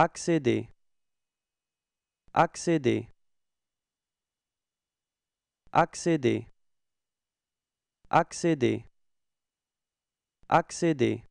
Accéder. Accéder. Accéder. Accéder. Accéder.